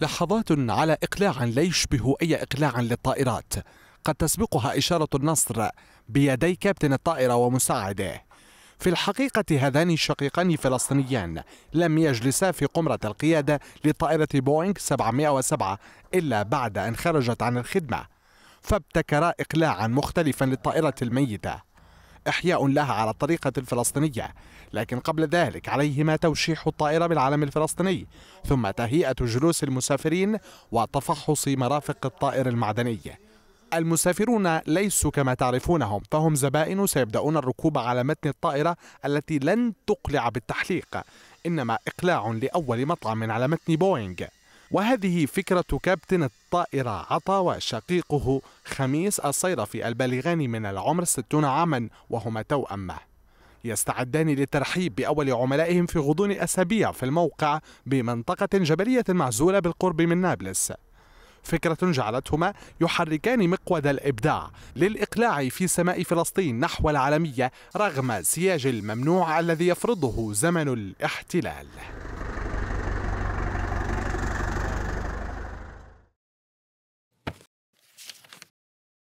لحظات على إقلاع لا يشبه أي إقلاع للطائرات قد تسبقها إشارة النصر بيدي كابتن الطائرة ومساعده في الحقيقة هذان الشقيقان فلسطينيان لم يجلسا في قمرة القيادة لطائرة بوينغ 707 إلا بعد أن خرجت عن الخدمة فابتكرا إقلاعا مختلفا للطائرة الميتة إحياء لها على الطريقة الفلسطينية لكن قبل ذلك عليهما توشيح الطائرة بالعلم الفلسطيني ثم تهيئة جلوس المسافرين وتفحص مرافق الطائر المعدني المسافرون ليسوا كما تعرفونهم فهم زبائن سيبدأون الركوب على متن الطائرة التي لن تقلع بالتحليق إنما إقلاع لأول مطعم على متن بوينغ وهذه فكرة كابتن الطائرة عطا وشقيقه خميس الصيرفي البالغان من العمر 60 عاما وهما توأمه يستعدان للترحيب بأول عملائهم في غضون أسابيع في الموقع بمنطقة جبلية معزولة بالقرب من نابلس فكرة جعلتهما يحركان مقود الإبداع للإقلاع في سماء فلسطين نحو العالمية رغم سياج الممنوع الذي يفرضه زمن الاحتلال